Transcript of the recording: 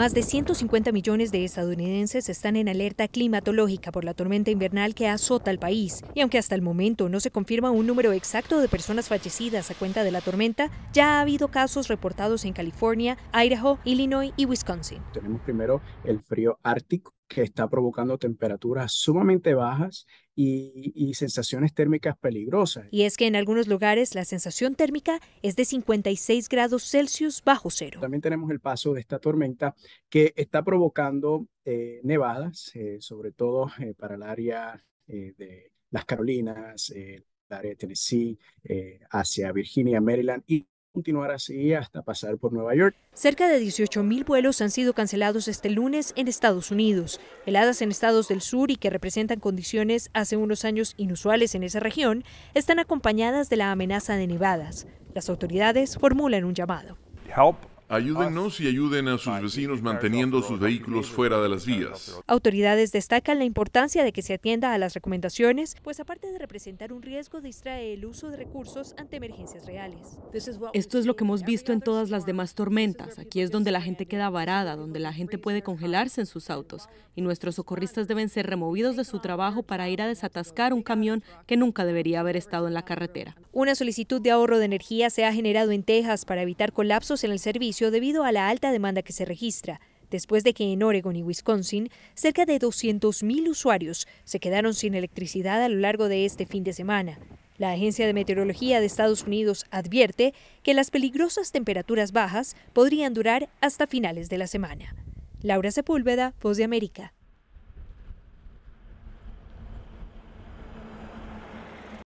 Más de 150 millones de estadounidenses están en alerta climatológica por la tormenta invernal que azota el país. Y aunque hasta el momento no se confirma un número exacto de personas fallecidas a cuenta de la tormenta, ya ha habido casos reportados en California, Idaho, Illinois y Wisconsin. Tenemos primero el frío ártico que está provocando temperaturas sumamente bajas y, sensaciones térmicas peligrosas. Y es que en algunos lugares la sensación térmica es de 56 grados Celsius bajo cero. También tenemos el paso de esta tormenta que está provocando eh, nevadas, eh, sobre todo eh, para el área de las Carolinas, el área de Tennessee, hacia Virginia, Maryland y continuar así hasta pasar por Nueva York. Cerca de 18.000 vuelos han sido cancelados este lunes en Estados Unidos. Heladas en estados del sur y que representan condiciones hace unos años inusuales en esa región están acompañadas de la amenaza de nevadas. Las autoridades formulan un llamado. Ayúdennos y ayuden a sus vecinos manteniendo sus vehículos fuera de las vías. Autoridades destacan la importancia de que se atienda a las recomendaciones, pues aparte de representar un riesgo, distrae el uso de recursos ante emergencias reales. Esto es lo que hemos visto en todas las demás tormentas. Aquí es donde la gente queda varada, donde la gente puede congelarse en sus autos y nuestros socorristas deben ser removidos de su trabajo para ir a desatascar un camión que nunca debería haber estado en la carretera. Una solicitud de ahorro de energía se ha generado en Texas para evitar colapsos en el servicio debido a la alta demanda que se registra, después de que en Oregon y Wisconsin cerca de 200.000 usuarios se quedaron sin electricidad a lo largo de este fin de semana. La Agencia de Meteorología de Estados Unidos advierte que las peligrosas temperaturas bajas podrían durar hasta finales de la semana. Laura Sepúlveda, Voz de América.